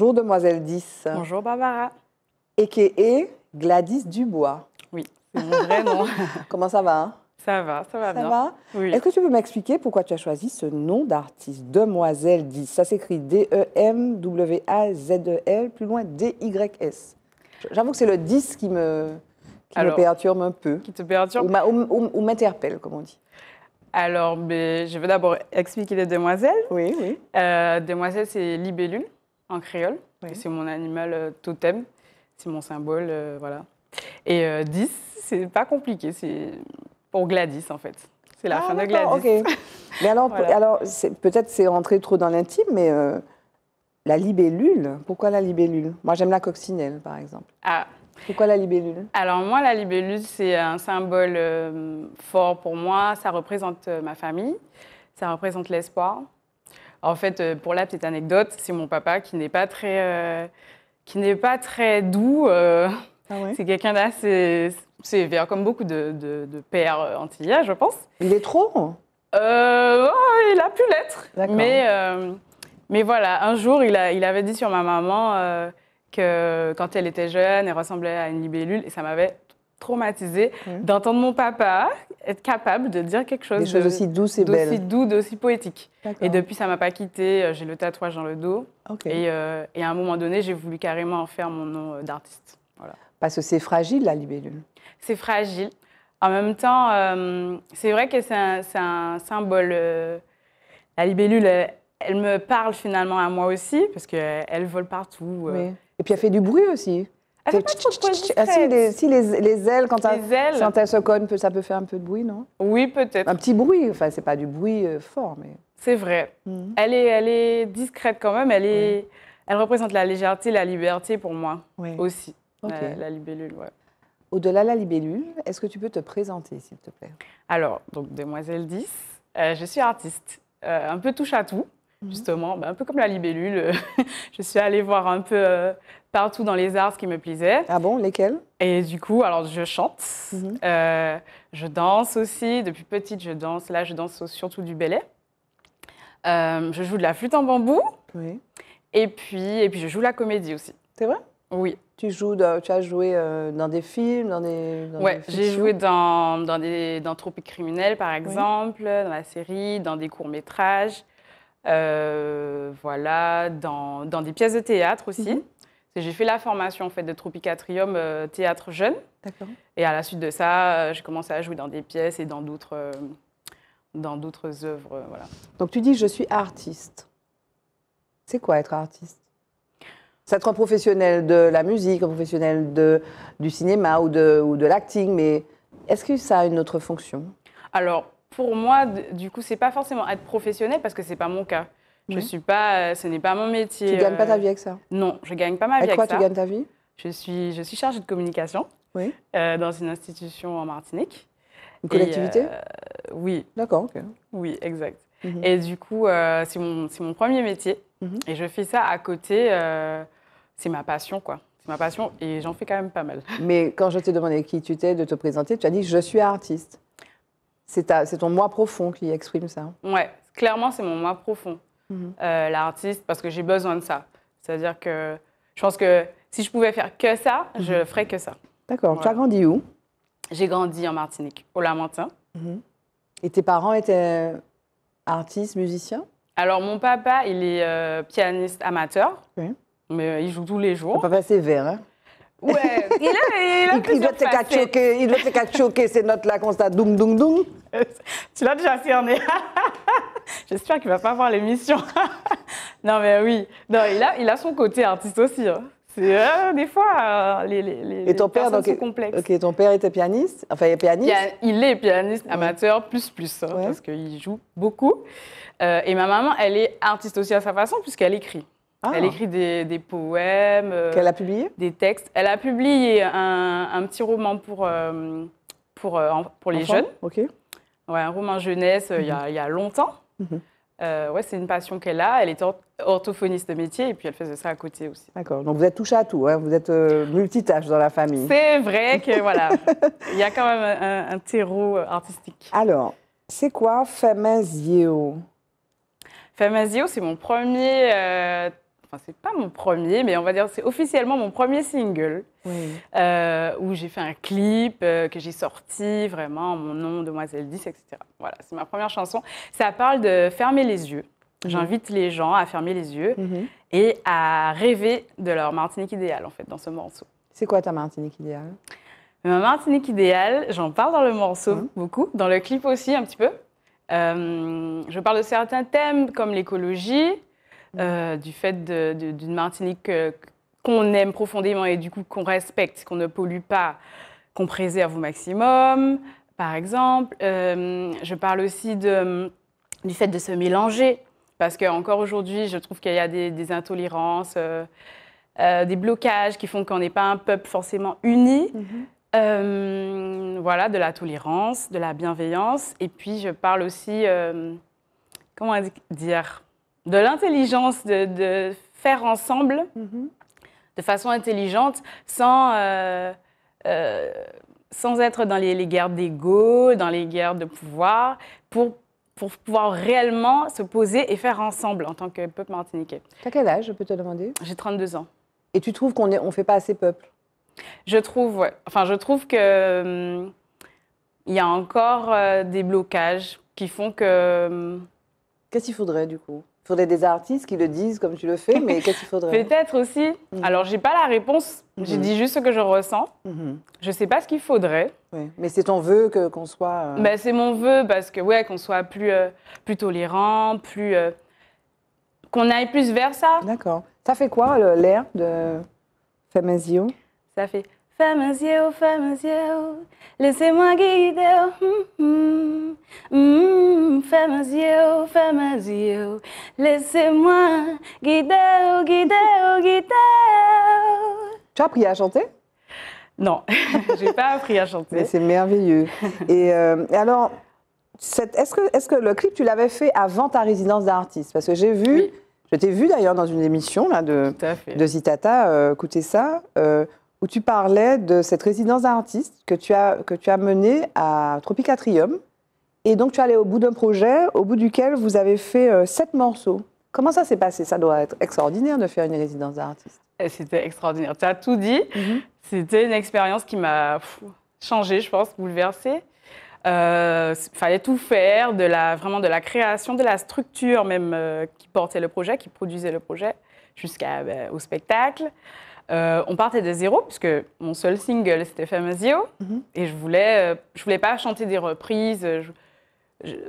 Bonjour Demoiselle 10. Bonjour Barbara. Et Gladys Dubois. Oui, c'est mon vrai nom. Comment ça va hein? Ça va, ça va ça bien. Va Est-ce que tu peux m'expliquer pourquoi tu as choisi ce nom d'artiste, Demoiselle 10 Ça s'écrit D-E-M-W-A-Z-E-L, plus loin D-Y-S. J'avoue que c'est le 10 qui me, qui perturbe un peu. Qui te perturbe Ou m'interpelle, comme on dit. Alors, ben, je vais d'abord expliquer les demoiselles. Oui, oui. Euh, demoiselles, c'est libellule en créole. C'est mon animal euh, totem, c'est mon symbole, euh, voilà. Et 10, euh, c'est pas compliqué, c'est pour Gladys en fait. C'est la ah, fin de Gladys. Mais alors, peut-être c'est rentré trop dans l'intime, mais la libellule, pourquoi la libellule Moi j'aime la coccinelle par exemple. Ah. Pourquoi la libellule Alors moi la libellule c'est un symbole fort pour moi, ça représente ma famille, ça représente l'espoir, en fait, euh, pour la petite anecdote, c'est mon papa qui n'est pas très, euh, qui n'est pas très doux. Euh. Ah c'est quelqu'un d'assez sévère, comme beaucoup de, de, de pères antillais, je pense. Il est trop oh, Il a pu l'être. Mais, mais voilà, un jour, il, a, il avait dit sur ma maman que quand elle était jeune, elle ressemblait à une libellule et ça m'avait traumatisée, mmh. d'entendre mon papa être capable de dire quelque chose. Des choses aussi douces et belles. D'aussi doux, d'aussi poétique. Et depuis, ça m'a pas quitté euh, J'ai le tatouage dans le dos. Et, euh, et, à un moment donné, j'ai voulu carrément en faire mon nom euh, d'artiste. Voilà. Parce que c'est fragile, la libellule. C'est fragile. En même temps, c'est vrai que c'est un, symbole. la libellule, elle, me parle finalement à moi aussi, parce qu'elle vole partout. Et puis elle fait du bruit aussi. Ah, elle pas ah, si, les, les, ailes, quand, quand elles se cognent, ça peut faire un peu de bruit, non Oui, peut-être. Un petit bruit, enfin, c'est pas du bruit euh, fort, mais... C'est vrai. Mhm. elle, est, elle est discrète quand même, elle, est, elle représente la légèreté, la liberté pour moi aussi, la, libellule, Au-delà de la libellule, est-ce que tu peux te présenter, s'il te plaît Alors, donc, Demoiselle 10, euh, je suis artiste, euh, un peu touche à tout. Mhm. justement, ben, un peu comme la libellule. Euh, je suis allée voir un peu euh, partout dans les arts ce qui me plaisait. Ah bon, lesquels Et du coup, alors je chante, mhm. euh, je danse aussi. Depuis petite, je danse. Là, je danse surtout du ballet. je joue de la flûte en bambou. Et puis, et puis je joue la comédie aussi. C'est vrai Oui. Tu, joues tu as joué dans des films, dans des. Dans j'ai joué dans, dans, des, dans par exemple, dans la série, dans des courts-métrages. Euh, voilà, dans, des pièces de théâtre aussi. Mhm. J'ai fait la formation en fait de Tropicatrium euh, théâtre jeune. Et à la suite de ça, euh, j'ai commencé à jouer dans des pièces et dans d'autres dans d'autres œuvres. Voilà. Donc tu dis je suis artiste. C'est quoi être artiste C'est être un professionnel de la musique, un professionnel de, du cinéma ou de, ou de l'acting, mais est-ce que ça a une autre fonction Alors, pour moi, du coup, c'est pas forcément être professionnel parce que c'est pas mon cas. Je suis pas, euh, ce n'est pas mon métier. Tu gagnes pas ta euh, vie avec ça Non, je gagne pas ma vie avec, ça. Avec quoi tu gagnes ta vie je suis, je suis chargée de communication oui. Euh, dans une institution en Martinique. Une collectivité Oui. D'accord, ok. Oui, exact. Mhm. Et du coup, c'est mon, mon, premier métier. Mhm. Et je fais ça à côté. c'est ma passion, quoi. C'est ma passion et j'en fais quand même pas mal. Mais quand je t'ai demandé qui tu t'es de te présenter, tu as dit je suis artiste c'est ton moi profond qui exprime ça. Ouais, clairement, c'est mon moi profond, mhm. euh, l'artiste, parce que j'ai besoin de ça. C'est-à-dire que je pense que si je pouvais faire que ça, mhm. je ferais que ça. D'accord. Tu as grandi où J'ai grandi en Martinique, au Lamantin. Mhm. Et tes parents étaient artistes, musiciens Alors, mon papa, il est euh, pianiste amateur, mais il joue tous les jours. Ton papa, c'est vert, hein Ouais, il a, il a il, il doit te cachoquer, ces notes là comme ça, doum doum doum. tu l'as déjà cerné. Hein, j'espère qu'il ne va pas voir l'émission. non, mais oui. Non, il, a, il a son côté artiste aussi. Hein. C'est euh, des fois, euh, les, les, et ton père, donc, sont complexes. Ok, ton père était pianiste Enfin, il est pianiste Il est pianiste amateur, plus plus, hein, parce qu'il joue beaucoup. Euh, et ma maman, elle est artiste aussi à sa façon, puisqu'elle écrit. Ah. Elle écrit des, des poèmes. Qu'elle a publié Des textes. Elle a publié un, un petit roman pour, pour, pour les jeunes. OK. Ouais, un roman jeunesse, euh, mhm. il, y a, longtemps. Mhm. Euh, ouais, c'est une passion qu'elle a. Elle est orthophoniste de métier et puis elle faisait ça à côté aussi. D'accord. Donc vous êtes touche à tout. Hein. vous êtes euh, multitâche dans la famille. C'est vrai que voilà, il y a quand même un, terreau artistique. Alors, c'est quoi Femazio Femazio, c'est mon premier enfin c'est pas mon premier, mais on va dire c'est officiellement mon premier single euh, où j'ai fait un clip euh, que j'ai sorti vraiment mon nom, Demoiselle 10, etc. Voilà, c'est ma première chanson. Ça parle de fermer les yeux. Mhm. J'invite les gens à fermer les yeux mhm. et à rêver de leur Martinique idéale en fait dans ce morceau. C'est quoi ta Martinique idéale Ma Martinique idéale, j'en parle dans le morceau mhm. beaucoup, dans le clip aussi un petit peu. Euh, je parle de certains thèmes comme l'écologie, euh, du fait d'une Martinique qu'on aime profondément et du coup qu'on respecte, qu'on ne pollue pas, qu'on préserve au maximum, par exemple. Euh, je parle aussi de, du fait de se mélanger, parce qu'encore aujourd'hui, je trouve qu'il y a des, intolérances, euh, des blocages qui font qu'on n'est pas un peuple forcément uni. Mhm. voilà, de la tolérance, de la bienveillance. Et puis, je parle aussi, comment dire, de l'intelligence, de, faire ensemble mhm. de façon intelligente sans, euh, euh, sans être dans les, guerres d'ego, dans les guerres de pouvoir, pour, pour pouvoir réellement se poser et faire ensemble en tant que peuple martiniquais. T'as quel âge, je peux te demander J'ai 32 ans. Et tu trouves qu'on ne on fait pas assez peuple Je trouve, ouais. Enfin, je trouve que... Hum, il y a encore euh, des blocages qui font que... Hum, Qu'est-ce qu'il faudrait du coup il faudrait des artistes qui le disent comme tu le fais, mais qu'est-ce qu'il faudrait Peut-être aussi. Alors, mhm. Alors, j'ai pas la réponse. J'ai mhm. dit juste ce que je ressens. Je mhm. Je sais pas ce qu'il faudrait. Mais c'est ton vœu que, qu'on soit. Euh, bah, c'est mon vœu parce que, ouais, qu'on soit plus, euh, plus tolérant, plus. Euh, qu'on aille plus vers ça. D'accord. Ça fait quoi l'air de Famazio Ça fait. Ferme les yeux, ferme yeux, laissez-moi guider. Mm, mm, mm, laissez-moi guider, guider, guider. Tu as appris à chanter Non, j'ai pas appris à chanter. Mais c'est merveilleux. Et, euh, alors, est-ce que, est que, le clip, tu l'avais fait avant ta résidence d'artiste Parce que j'ai vu, je t'ai vu d'ailleurs dans une émission là, de, de Zitata, euh, écoutez ça. Euh, où tu parlais de cette résidence d'artiste que tu as, que tu as menée à Tropicatrium. Et donc, tu allais au bout d'un projet au bout duquel vous avez fait euh, sept morceaux. Comment ça s'est passé Ça doit être extraordinaire de faire une résidence d'artiste. Eh, c'était extraordinaire. Tu as tout dit. Mm-hmm. C'était une expérience qui m'a changée, je pense, bouleversée. Il euh, fallait tout faire, de la, vraiment de la création, de la structure même euh, qui portait le projet, qui produisait le projet, jusqu'au ben, au spectacle. Euh, on partait de zéro, puisque mon seul single, c'était Famasio. Mhm. Et je voulais, euh, je voulais pas chanter des reprises. Euh,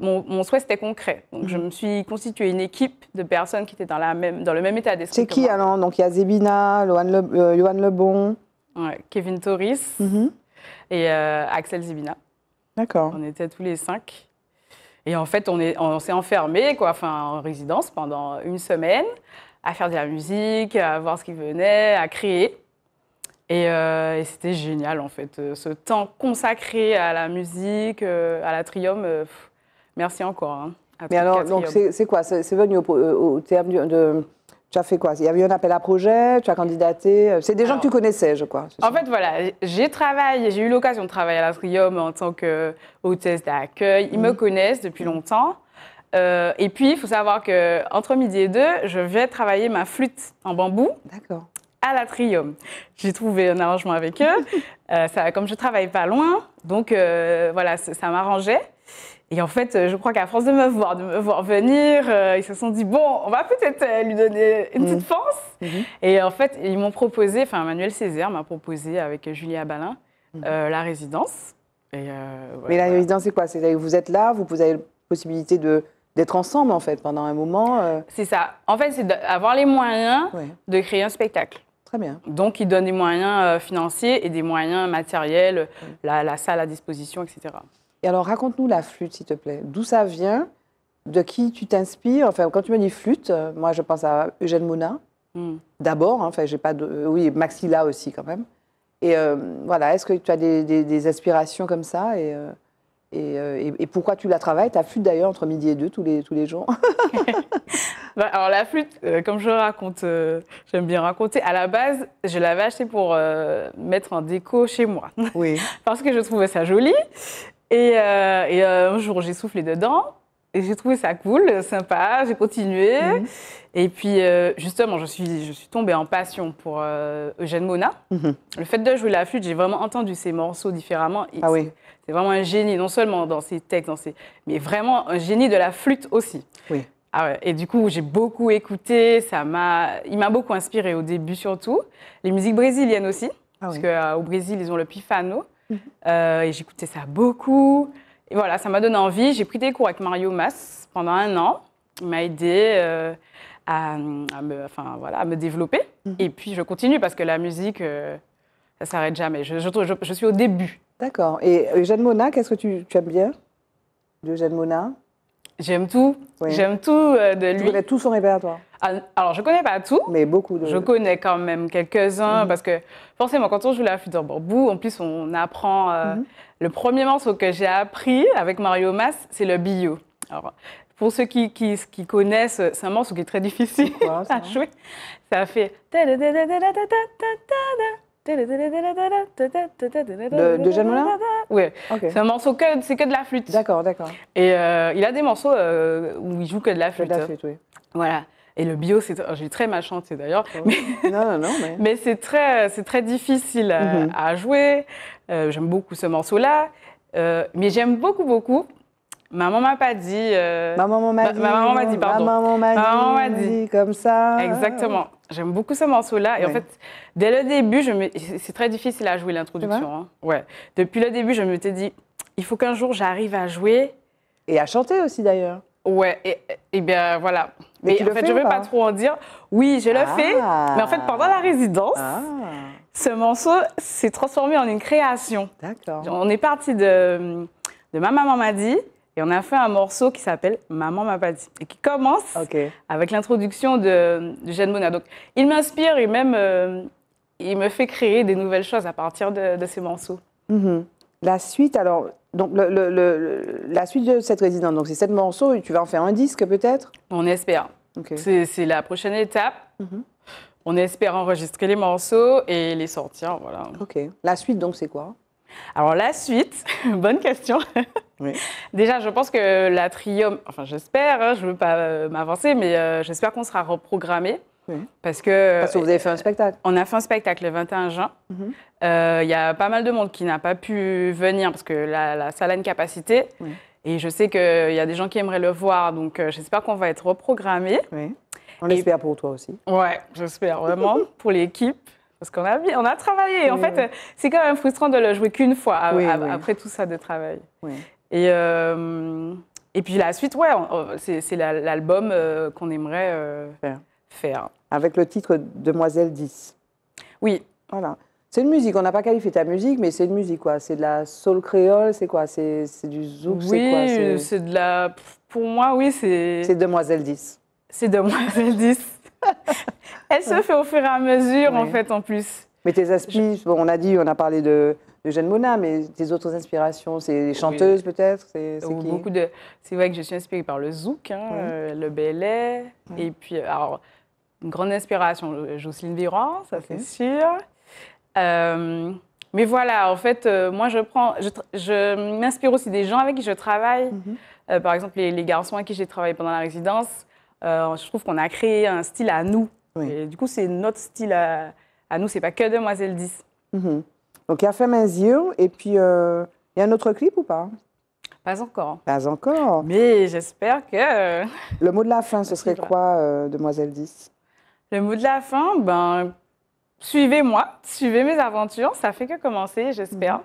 mon, souhait, c'était concret. Donc, je mhm. me suis constitué une équipe de personnes qui étaient dans, la même, dans le même état d'esprit. C'est qui alors Donc, il y a Zébina, Loan Lebon. Kevin Torres mhm. et Axel Zébina. D'accord. On était tous les cinq. Et en fait, on s'est on enfermés quoi, en résidence pendant une semaine à faire de la musique, à voir ce qui venait, à créer. Et, euh, c'était génial en fait. Euh, ce temps consacré à la musique, euh, à la Trium, merci encore. Hein, Mais alors, donc c'est quoi C'est venu au, terme de, Tu as fait quoi Il y avait eu un appel à projet, tu as candidaté. C'est des gens que tu connaissais, je crois. En fait, voilà, j'ai travaillé, j'ai eu l'occasion de travailler à la Trium en tant que d'accueil. Ils me mmh. connaissent depuis longtemps. Euh, et puis, il faut savoir que entre midi et deux, je vais travailler ma flûte en bambou. D'accord. À l'atrium. J'ai trouvé un arrangement avec eux. Euh, ça, comme je travaille pas loin, donc euh, voilà, ça m'arrangeait. Et en fait, je crois qu'à force de me voir, de me voir venir, ils se sont dit bon, on va peut-être lui donner une mm. petite force. Mm-hmm. Et en fait, ils m'ont proposé, enfin Manuel Césaire m'a proposé avec Julia Balin mm-hmm. la résidence. Mais la résidence, c'est quoi C'est vous êtes là, vous avez la possibilité de d'être ensemble, en fait, pendant un moment. Euh. C'est ça. En fait, c'est d'avoir les moyens de créer un spectacle. Très bien. Donc, il donne des moyens euh, financiers et des moyens matériels, la, salle à disposition, etc. Et alors, raconte-nous la flûte, s'il te plaît. D'où ça vient De qui tu t'inspires Enfin, quand tu me dis flûte, euh, moi, je pense à Eugène Mouna, hmm. d'abord. Hein, enfin, j'ai pas de... Oui, Maxila aussi, quand même. Et voilà, est-ce que tu as des, aspirations comme ça et, euh, et, pourquoi tu la travailles Ta flûte d'ailleurs entre midi et deux tous les, tous les jours. Bah, alors la flûte, euh, comme je raconte, euh, j'aime bien raconter, à la base, je l'avais achetée pour mettre en déco chez moi. Oui. Parce que je trouvais ça joli. et un jour, j'ai soufflé dedans. Et j'ai trouvé ça cool, sympa, j'ai continué. Mhm. Et puis, euh, justement, je suis, je suis tombée en passion pour euh, Eugène Mona. Mhm. Le fait de jouer la flûte, j'ai vraiment entendu ses morceaux différemment. Ah oui. C'est vraiment un génie, non seulement dans ses textes, dans ses... mais vraiment un génie de la flûte aussi. Ah ouais. Et du coup, j'ai beaucoup écouté, ça m'a... il m'a beaucoup inspiré au début surtout. Les musiques brésiliennes aussi, ah parce que qu'au euh, Brésil, ils ont le pifano. Mhm. et j'écoutais ça beaucoup voilà, ça m'a donné envie. J'ai pris des cours avec Mario Mas pendant un an. Il m'a aidé euh, à, me, voilà, à me développer. Mhm. Et puis je continue parce que la musique, ça euh, ça s'arrête jamais. Je, suis au début. D'accord. Et Jeanne euh, Mona, qu'est-ce que tu, aimes bien de Jeanne Mona J'aime tout. J'aime tout de lui. Tu tout son répertoire ah, alors, je connais pas tout. Mais beaucoup de Je connais quand même quelques-uns mhm. parce que forcément, quand on joue la flûte en bambou, en plus, on apprend. Euh, mhm. Le premier morceau que j'ai appris avec Mario Mas, c'est le bio. Alors, pour ceux qui, connaissent, c'est un morceau qui est très difficile ça, à jouer. Ça fait. De, Jeanne Oui. C'est un morceau que c'est que de la flûte. D'accord, d'accord. Et euh, il a des morceaux euh, où il joue que de la flûte. De la flûte, oui. Voilà. Et le bio, c'est, oh, j'ai très mal chanté d'ailleurs, oh. non, non, non, mais... mais c'est très, c'est très difficile à, mhm. jouer. Euh, j'aime beaucoup ce morceau-là, euh, mais j'aime beaucoup, beaucoup. Maman m'a pas dit. Ma euh, maman m'a dit. maman m'a dit, pardon. maman m'a dit, Comme ça. Exactement. J'aime beaucoup ce morceau-là. Et en fait, dès le début, je me... c'est très difficile à jouer l'introduction. Ouais. Hein. Depuis le début, je me suis dit, il faut qu'un jour j'arrive à jouer. Et à chanter aussi d'ailleurs. Ouais. Et, et bien voilà. Mais, en fait, je ne veux pas trop en dire. Oui, je le fais. Ah. Mais en fait, pendant la résidence, ah. ce morceau s'est transformé en une création. D'accord. On est parti de, de Ma maman m'a dit. Et on a fait un morceau qui s'appelle Maman m'a pas dit et qui commence avec l'introduction de, de, Jeanne Mona. Donc, il m'inspire et même euh, il me fait créer des nouvelles choses à partir de, ces morceaux. Mhm. La suite, alors, donc la suite de cette résidence, donc c'est sept morceaux, et tu vas en faire un disque peut-être On espère. C'est la prochaine étape. Mhm. On espère enregistrer les morceaux et les sortir, voilà. Ok. La suite donc c'est quoi Alors la suite, bonne question. Oui. Déjà, je pense que la triomphe, enfin j'espère, hein, je ne veux pas euh, m'avancer, mais euh, j'espère qu'on sera reprogrammé. Parce, que, Parce que vous avez fait un spectacle. On a fait un spectacle le 21 juin. Mhm. Euh, il y a pas mal de monde qui n'a pas pu venir parce que la, salle a une capacité. Et je sais qu'il y a des gens qui aimeraient le voir, donc euh, j'espère qu'on va être reprogrammé. On espère pour toi aussi. Ouais, j'espère vraiment pour l'équipe. Parce qu'on a, on a travaillé. en fait, c'est quand même frustrant de le jouer qu'une fois après tout ça de travail. Et, euh, Et puis la suite, ouais, oh, c'est l'album qu'on aimerait faire faire. Avec le titre Demoiselle 10. Oui. Voilà. C'est une musique, on n'a pas qualifié ta musique, mais c'est une musique quoi. C'est de la soul créole, c'est quoi C'est du zouk, c'est quoi c'est de la. Pour moi, oui, c'est. C'est Demoiselle 10. C'est Demoiselle 10. Elle se fait au fur et à mesure, en fait, en plus. Mais tes aspirations, on a dit, on a parlé de, de Jeanne Mona, mais tes autres inspirations, c'est les chanteuses peut-être C'est beaucoup de. C'est vrai que je suis inspirée par le zouk, hein, euh, le belay, et puis euh, alors une grande inspiration, euh, Jocelyne Véran, ça c'est sûr. Euh, mais voilà, en fait, euh, moi je prends, je, m'inspire aussi des gens avec qui je travaille. Mhm. par exemple, les, garçons avec qui j'ai travaillé pendant la résidence, je trouve qu'on a créé un style à nous. du coup, c'est notre style à, à nous, c'est pas que Demoiselle 10. Mhm. Donc il y a yeux, et puis il y a un autre clip ou pas pas encore. Pas encore. Mais j'espère que. Le mot de la fin, ce serait quoi, Demoiselle 10 le mot de la fin, ben, suivez-moi, suivez mes aventures. Ça fait que commencer, j'espère. Mhm.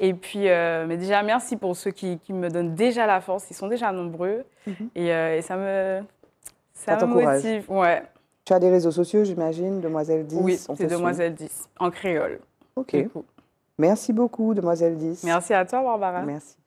Et puis, euh, mais déjà, merci pour ceux qui, me donnent déjà la force. Ils sont déjà nombreux. Mhm. Euh, et, ça me, ça, motive. Ouais. Tu as des réseaux sociaux, j'imagine, Demoiselle 10 Oui, c'est Demoiselle 10, en créole. OK. Merci beaucoup, Demoiselle 10. Merci à toi, Barbara. Merci.